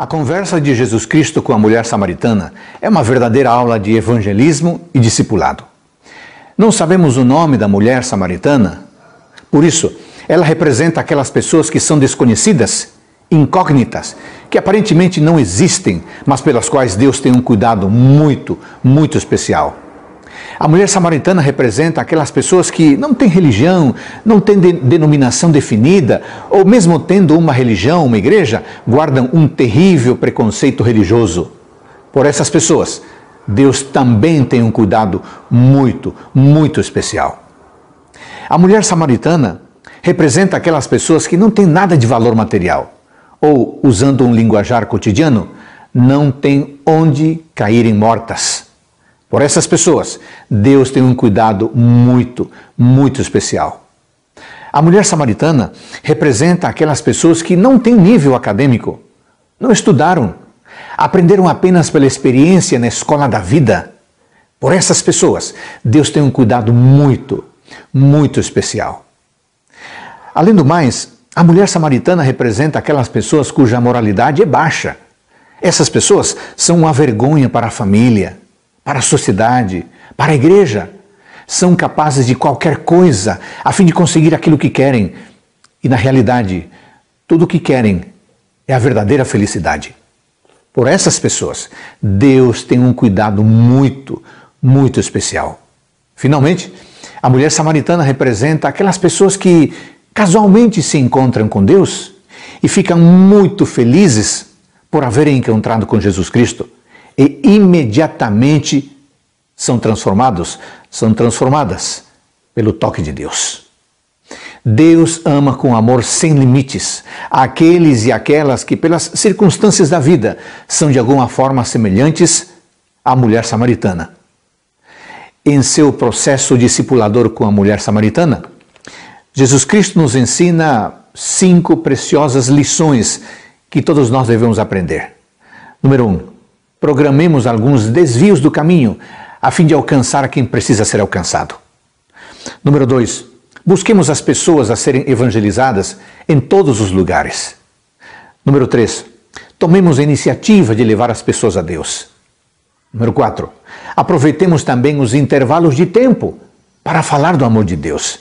A conversa de Jesus Cristo com a mulher samaritana é uma verdadeira aula de evangelismo e discipulado. Não sabemos o nome da mulher samaritana, por isso, ela representa aquelas pessoas que são desconhecidas, incógnitas, que aparentemente não existem, mas pelas quais Deus tem um cuidado muito, muito especial. A mulher samaritana representa aquelas pessoas que não têm religião, não têm de denominação definida, ou mesmo tendo uma religião, uma igreja, guardam um terrível preconceito religioso. Por essas pessoas, Deus também tem um cuidado muito, muito especial. A mulher samaritana representa aquelas pessoas que não têm nada de valor material, ou, usando um linguajar cotidiano, não têm onde caírem mortas por essas pessoas, Deus tem um cuidado muito, muito especial. A mulher samaritana representa aquelas pessoas que não têm nível acadêmico, não estudaram, aprenderam apenas pela experiência na escola da vida. Por essas pessoas, Deus tem um cuidado muito, muito especial. Além do mais, a mulher samaritana representa aquelas pessoas cuja moralidade é baixa. Essas pessoas são uma vergonha para a família, para a sociedade, para a igreja. São capazes de qualquer coisa a fim de conseguir aquilo que querem. E na realidade, tudo o que querem é a verdadeira felicidade. Por essas pessoas, Deus tem um cuidado muito, muito especial. Finalmente, a mulher samaritana representa aquelas pessoas que casualmente se encontram com Deus e ficam muito felizes por haverem encontrado com Jesus Cristo e imediatamente são transformados, são transformadas pelo toque de Deus. Deus ama com amor sem limites aqueles e aquelas que, pelas circunstâncias da vida, são de alguma forma semelhantes à mulher samaritana. Em seu processo discipulador com a mulher samaritana, Jesus Cristo nos ensina cinco preciosas lições que todos nós devemos aprender. Número um, programemos alguns desvios do caminho a fim de alcançar quem precisa ser alcançado. Número 2. Busquemos as pessoas a serem evangelizadas em todos os lugares. Número 3. Tomemos a iniciativa de levar as pessoas a Deus. Número 4. Aproveitemos também os intervalos de tempo para falar do amor de Deus.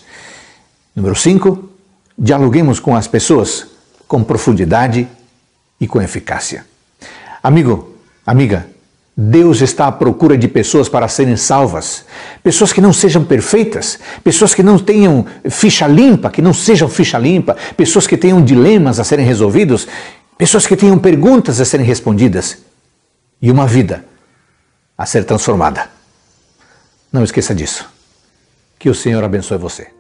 Número 5. Dialoguemos com as pessoas com profundidade e com eficácia. Amigo, Amiga, Deus está à procura de pessoas para serem salvas, pessoas que não sejam perfeitas, pessoas que não tenham ficha limpa, que não sejam ficha limpa, pessoas que tenham dilemas a serem resolvidos, pessoas que tenham perguntas a serem respondidas e uma vida a ser transformada. Não esqueça disso. Que o Senhor abençoe você.